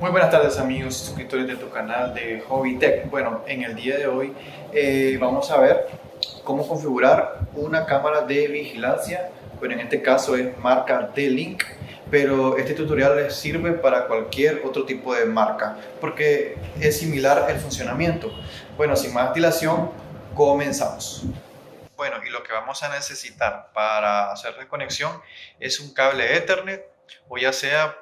Muy buenas tardes amigos y suscriptores de tu canal de Hobby Tech. Bueno, en el día de hoy eh, vamos a ver cómo configurar una cámara de vigilancia. Bueno, en este caso es marca D-Link, pero este tutorial les sirve para cualquier otro tipo de marca porque es similar el funcionamiento. Bueno, sin más dilación, comenzamos. Bueno, y lo que vamos a necesitar para hacer la conexión es un cable Ethernet o ya sea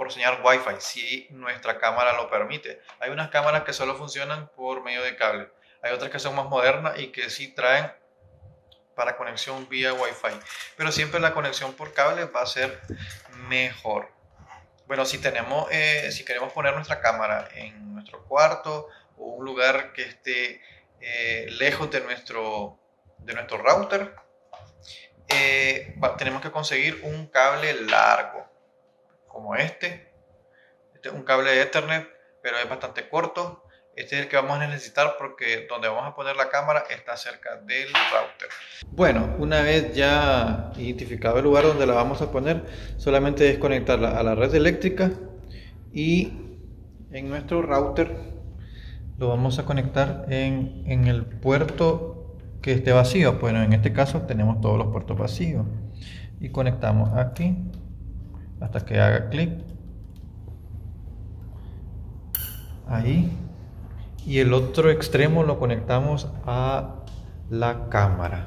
por señal Wi-Fi, si nuestra cámara lo permite. Hay unas cámaras que solo funcionan por medio de cable. Hay otras que son más modernas y que sí traen para conexión vía Wi-Fi. Pero siempre la conexión por cable va a ser mejor. Bueno, si, tenemos, eh, si queremos poner nuestra cámara en nuestro cuarto o un lugar que esté eh, lejos de nuestro, de nuestro router, eh, tenemos que conseguir un cable largo como este. Este es un cable de Ethernet, pero es bastante corto. Este es el que vamos a necesitar porque donde vamos a poner la cámara está cerca del router. Bueno, una vez ya identificado el lugar donde la vamos a poner, solamente es conectarla a la red eléctrica y en nuestro router lo vamos a conectar en, en el puerto que esté vacío. Bueno, en este caso tenemos todos los puertos vacíos y conectamos aquí hasta que haga clic ahí y el otro extremo lo conectamos a la cámara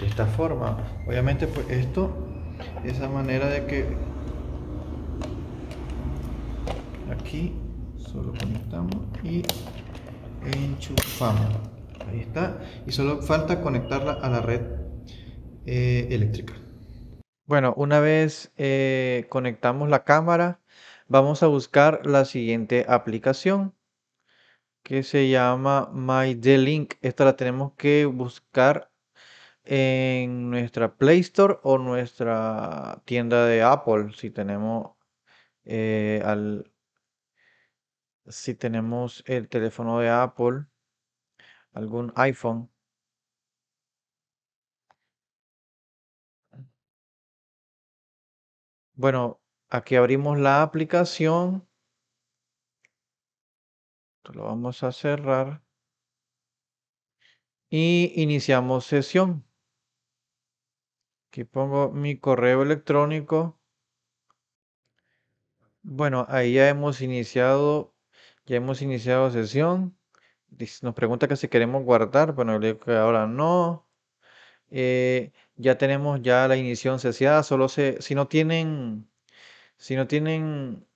de esta forma obviamente pues esto esa manera de que aquí solo conectamos y enchufamos ahí está y solo falta conectarla a la red eh, eléctrica bueno, una vez eh, conectamos la cámara, vamos a buscar la siguiente aplicación que se llama My Esta la tenemos que buscar en nuestra Play Store o nuestra tienda de Apple si tenemos eh, al si tenemos el teléfono de Apple algún iPhone Bueno, aquí abrimos la aplicación. lo vamos a cerrar. Y iniciamos sesión. Aquí pongo mi correo electrónico. Bueno, ahí ya hemos iniciado, ya hemos iniciado sesión. Nos pregunta que si queremos guardar, bueno, le digo que ahora no. Eh, ya tenemos ya la inición cesada, solo se, si no tienen, si no tienen,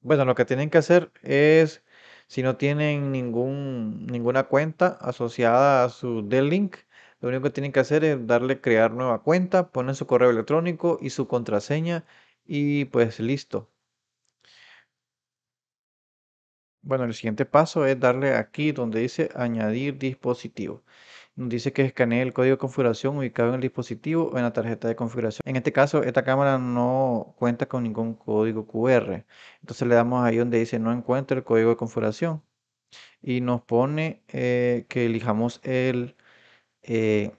bueno, lo que tienen que hacer es, si no tienen ningún, ninguna cuenta asociada a su D-Link, lo único que tienen que hacer es darle crear nueva cuenta, ponen su correo electrónico y su contraseña y pues listo. Bueno, el siguiente paso es darle aquí donde dice añadir dispositivo. Nos dice que escanee el código de configuración ubicado en el dispositivo o en la tarjeta de configuración. En este caso, esta cámara no cuenta con ningún código QR. Entonces le damos ahí donde dice no encuentro el código de configuración. Y nos pone eh, que elijamos el... Eh,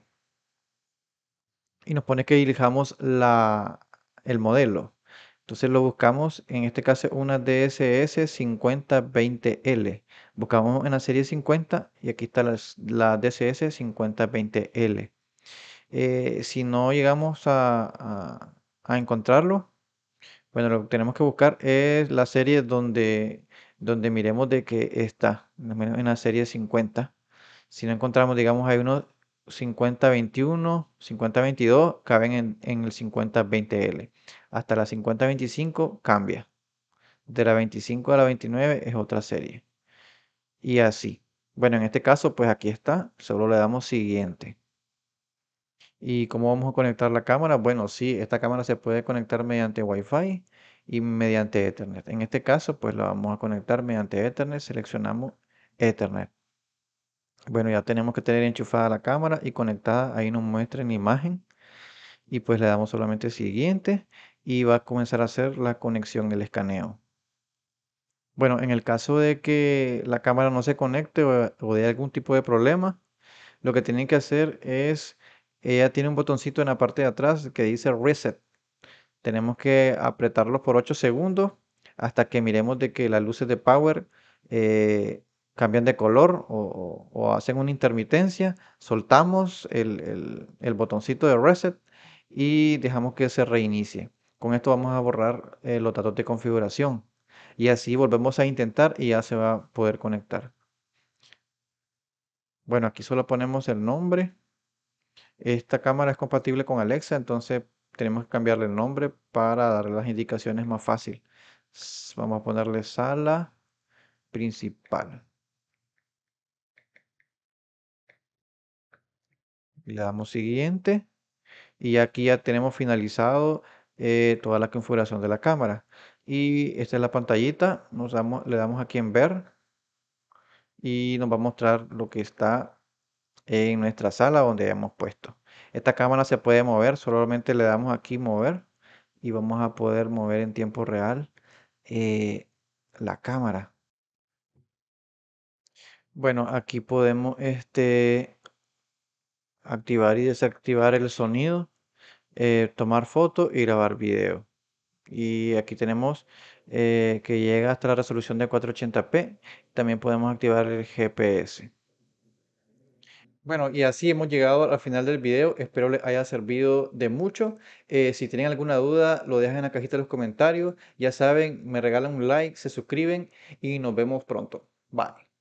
y nos pone que elijamos el modelo. Entonces lo buscamos, en este caso una DSS 5020L. Buscamos en la serie 50 y aquí está la, la DSS 5020L. Eh, si no llegamos a, encontrarlo, bueno, lo que tenemos que buscar es la serie donde, donde miremos de que está, en la serie 50. Si no encontramos, digamos, hay uno 5021, 5022 caben en, en el 5020L. Hasta la 5025 cambia. De la 25 a la 29 es otra serie. Y así. Bueno, en este caso, pues aquí está. Solo le damos siguiente. ¿Y cómo vamos a conectar la cámara? Bueno, sí, esta cámara se puede conectar mediante Wi-Fi y mediante Ethernet. En este caso, pues la vamos a conectar mediante Ethernet. Seleccionamos Ethernet. Bueno, ya tenemos que tener enchufada la cámara y conectada. Ahí nos muestra imagen. Y pues le damos solamente siguiente y va a comenzar a hacer la conexión, el escaneo. Bueno, en el caso de que la cámara no se conecte o, de algún tipo de problema, lo que tienen que hacer es, ella tiene un botoncito en la parte de atrás que dice Reset. Tenemos que apretarlo por 8 segundos hasta que miremos de que las luces de power eh, cambian de color o, hacen una intermitencia, soltamos el, botoncito de reset y dejamos que se reinicie. Con esto vamos a borrar eh, los datos de configuración y así volvemos a intentar y ya se va a poder conectar. Bueno, aquí solo ponemos el nombre. Esta cámara es compatible con Alexa, entonces tenemos que cambiarle el nombre para darle las indicaciones más fácil. Vamos a ponerle sala principal. Le damos siguiente y aquí ya tenemos finalizado eh, toda la configuración de la cámara. Y esta es la pantallita, nos damos, le damos aquí en ver y nos va a mostrar lo que está en nuestra sala donde hemos puesto. Esta cámara se puede mover, solamente le damos aquí mover y vamos a poder mover en tiempo real eh, la cámara. Bueno, aquí podemos este, activar y desactivar el sonido, eh, tomar foto y grabar video. Y aquí tenemos eh, que llega hasta la resolución de 480p. También podemos activar el GPS. Bueno, y así hemos llegado al final del video. Espero les haya servido de mucho. Eh, si tienen alguna duda, lo dejan en la cajita de los comentarios. Ya saben, me regalan un like, se suscriben y nos vemos pronto. Bye.